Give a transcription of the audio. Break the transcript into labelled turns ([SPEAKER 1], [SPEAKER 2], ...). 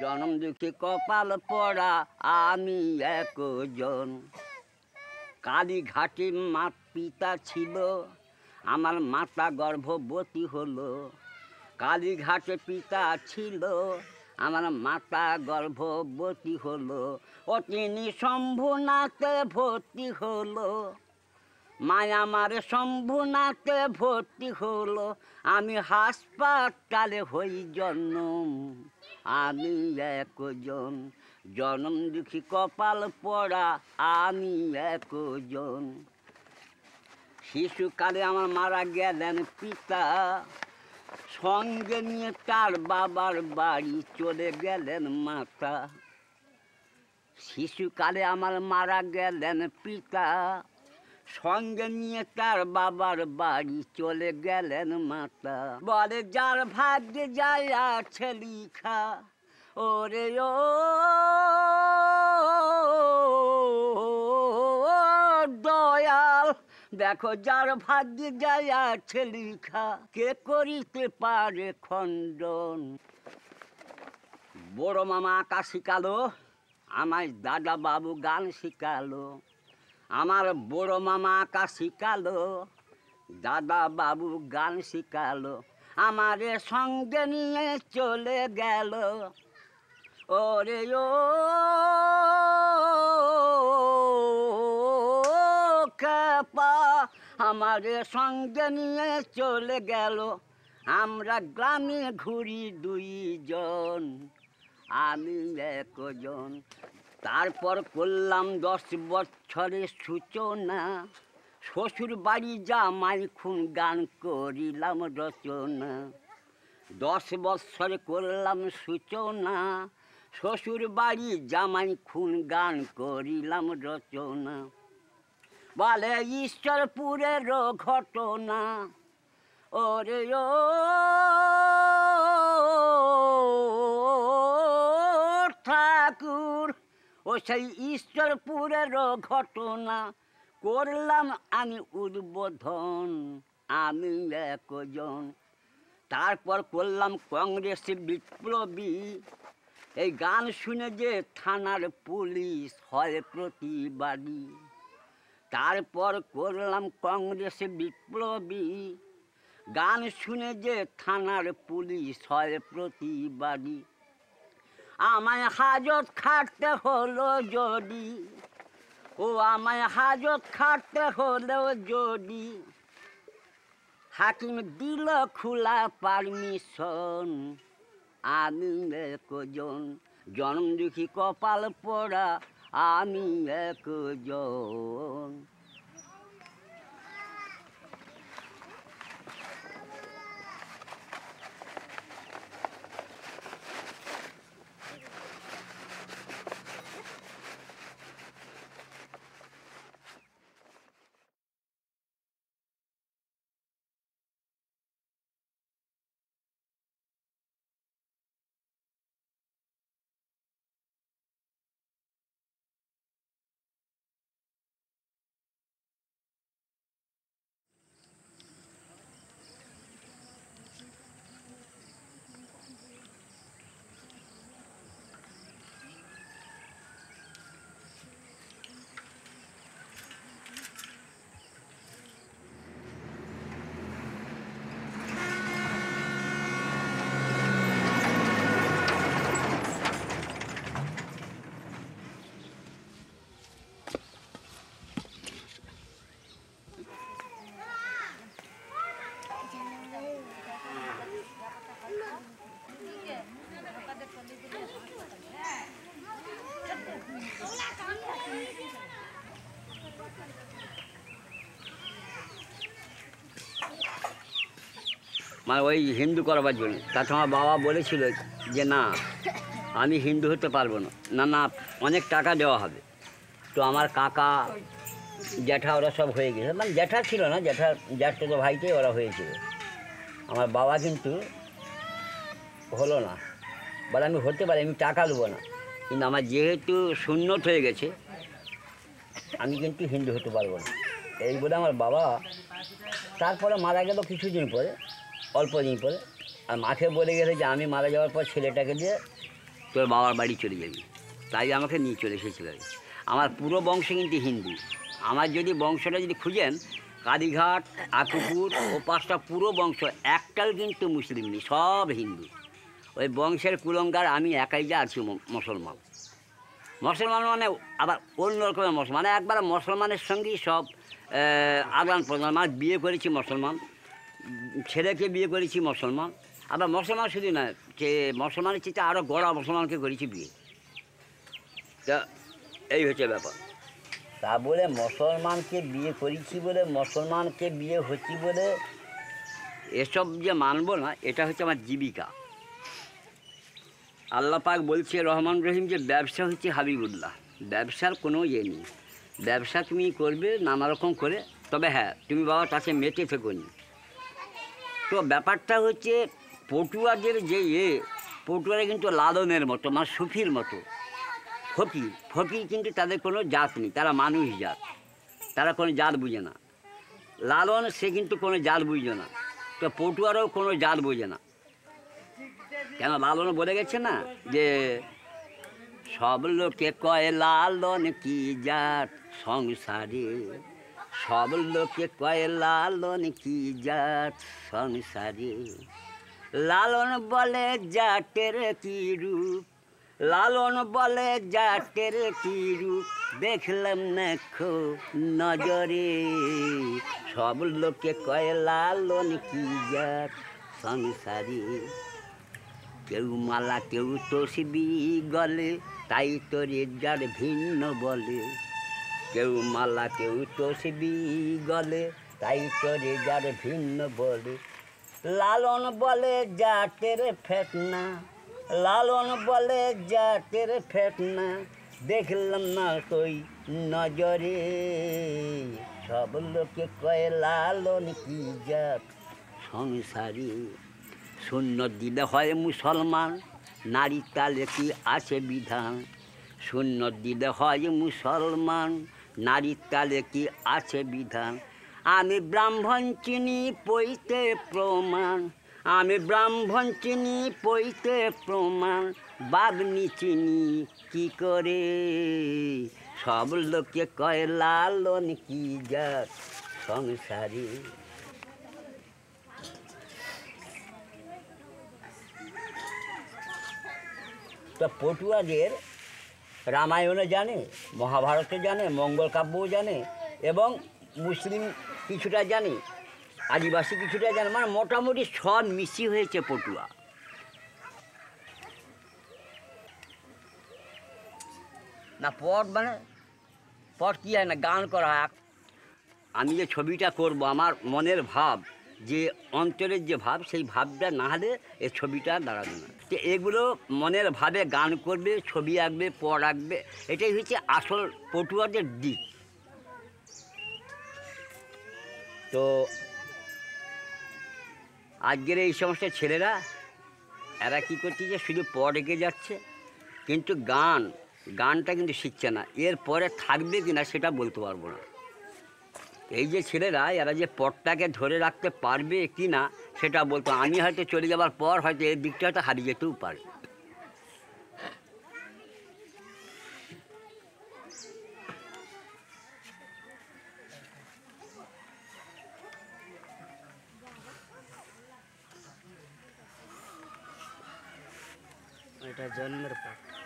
[SPEAKER 1] জনম দুঃখী কপাল পড়া আমি একজন কালীঘাটে মা পিতা ছিল আমার মাতা গর্ভবতী হলো কালীঘাটে পিতা ছিল আমার মাতা গর্ভবতী হলো ও তিনি ভর্তি হলো মায় আমার শম্ভুনাথে ভর্তি হলো আমি হাসপাতালে হই জন্ম আমি একজন জনম দুঃখী কপাল পড়া আমি একজন শিশুকালে আমার মারা গেলেন পিতা সঙ্গে নিয়ে তার বাবার বাড়ি চলে গেলেন মাতা শিশুকালে আমার মারা গেলেন পিতা সঙ্গে নিয়ে তার বাবার বাড়ি চলে গেলেন মাতা বলে যার ভাগ্যে যায় আছে লিখা ওরে ও দয়াল দেখো যার ভাগ্যে যায় আছে লিখা কে করিতে পারে খণ্ডন বড় মামা আঁকা শিখালো আমায় দাদা বাবু গান শিখালো আমার বড় মামা কা শিখালো দাদা বাবু গান শিখালো আমারে সঙ্গে নিয়ে চলে গেল ওরে ও খেপা আমারে সঙ্গে নিয়ে চলে গেল আমরা গ্রামে ঘুরি দুইজন আমি একজন তারপর করলাম দশ বছরের সূচনা শ্বশুর বাড়ি জামাই খুন গান করিলাম রচনা দশ বছর করলাম সূচনা শ্বশুর বাড়ি জামাই খুন গান করিলাম রচনা বলে ঈশ্বরপুরের ঘটনা ওরে ও সেই ঈশ্বরপুরের ঘটনা করলাম আমি উদ্বোধন আমি একজন তারপর করলাম কংগ্রেসের বিপ্লবী এই গান শুনে যে থানার পুলিশ হয় প্রতিবাদী তারপর করলাম কংগ্রেসে বিপ্লবী গান শুনে যে থানার পুলিশ হয় প্রতিবাদী আমায় হাজত খাটতে হলো যদি ও আমায় হাজত খাটতে হলো যদি হাকিম দিল খোলা পারমিশন আমি একজন জন্মদুখী কপাল পড়া আমি একজন মানে ওই হিন্দু করবার জন্য তাতে আমার বাবা বলেছিল যে না আমি হিন্দু হতে পারবো না না না অনেক টাকা দেওয়া হবে তো আমার কাকা জ্যাঠা ওরা সব হয়ে গেছে মানে জ্যাঠা ছিল না জ্যাঠা জ্যাঠা তো ভাইকে ওরা হয়েছিল আমার বাবা কিন্তু হলো না বলে আমি হতে পারি আমি টাকা দেবো না কিন্তু আমার যেহেতু শূন্য হয়ে গেছে আমি কিন্তু হিন্দু হতে পারবো না এই বলে আমার বাবা তারপরে মারা গেল কিছুদিন পরে অল্প দিন পরে আর মাকে বলে গেছে যে আমি মারা যাওয়ার পর ছেলেটাকে দিয়ে তোর বাবার বাড়ি চলে যাবি তাই আমাকে নিয়ে চলে এসেছিল আমার পুরো বংশ কিন্তু হিন্দু আমার যদি বংশটা যদি খুঁজেন কালীঘাট আকুপুর ও পাঁচটা পুরো বংশ একটাও কিন্তু মুসলিম নেই সব হিন্দু ওই বংশের কুলঙ্গার আমি একাই যা আছি মুসলমান মুসলমান মানে আবার অন্য রকমের মুসলমান মানে একবার মুসলমানের সঙ্গেই সব আদান প্রদান মানে বিয়ে করেছি মুসলমান ছেলেকে বিয়ে করেছি মুসলমান আবার মুসলমান শুধু না যে মুসলমানের চেয়ে আরও গড়া মুসলমানকে করেছি বিয়ে তা এই হচ্ছে ব্যাপার তা বলে মুসলমানকে বিয়ে করেছি বলে মুসলমানকে বিয়ে হচ্ছি বলে এসব যে মানব না এটা হচ্ছে আমার জীবিকা আল্লাহ পাক বলছে রহমান রহিম যে ব্যবসা হচ্ছে হাবিবুল্লাহ ব্যবসার কোনো ইয়ে নেই ব্যবসা তুমি করবে নানা রকম করে তবে হ্যাঁ তুমি বাবা তাকে মেতে থেকো নি তো ব্যাপারটা হচ্ছে পটুয়াদের যে ইয়ে পটুয়ারা কিন্তু লালনের মতো মানে সুফির মতো ফকির ফকির কিন্তু তাদের কোনো জাত নেই তারা মানুষ জাত তারা কোনো জাত বুঝে না লালন সে কিন্তু কোনো জাত বুঝে না তো পটুয়ারও কোনো জাত বোঝে না কেন লালন বলে গেছে না যে সব লোকে কয় লালন কি জাত সংসারে সব লোকে কয়ে লালন কি জাত সংসারে লালন বলে জাটের কি রূপ লালন বলে জাটের কি রূপ দেখলাম দেখো নজরে সব লোকে কয়ে লালন কি জাত সংসারে কেউ মালা কেউ তসবি গলে তাই তোর যার ভিন্ন বলে কেউ মালা কেউ তসবি গলে তাই করে যার ভিন্ন বলে লালন বলে যা তের ফেটনা লালন বলে জাতের ফেটনা দেখলাম না কই নজরে সব লোকে কয়ে লালন কি জাত সংসারে শূন্য দিলে হয় মুসলমান নারী তালে কি আছে বিধান শূন্য দিলে হয় মুসলমান নারীর তালে কি আছে বিধান আমি ব্রাহ্মণ চিনি পইতে প্রমাণ আমি ব্রাহ্মণ চিনি পইতে প্রমাণ বাবনি চিনি কি করে সব লোকে কয় লালন কি যা সংসারে তা পটুয়াদের রামায়ণে জানে মহাভারতে জানে মঙ্গল কাব্যও জানে এবং মুসলিম কিছুটা জানে আদিবাসী কিছুটা জানে মানে মোটামুটি সব মিশি হয়েছে পটুয়া না পট মানে পট কী হয় না গান করা হয় আমি যে ছবিটা করব আমার মনের ভাব যে অন্তরের যে ভাব সেই ভাবটা না হলে এই ছবিটা দাঁড়াবে না তো এগুলো মনের ভাবে গান করবে ছবি আঁকবে পড় আঁকবে এটাই হচ্ছে আসল পটুয়াদের দিক তো আজকের এই সমস্ত ছেলেরা এরা কী করছে যে শুধু পড় এঁকে যাচ্ছে কিন্তু গান গানটা কিন্তু শিখছে না এর পরে থাকবে কি না সেটা বলতে পারবো না এই যে ছেলেরা এরা যে পটটাকে ধরে রাখতে পারবে কি না সেটা বলতো আমি হয়তো চলে যাবার পর হয়তো এই দিকটা হয়তো হারিয়ে যেতেও পারে এটা জন্মের পাঠ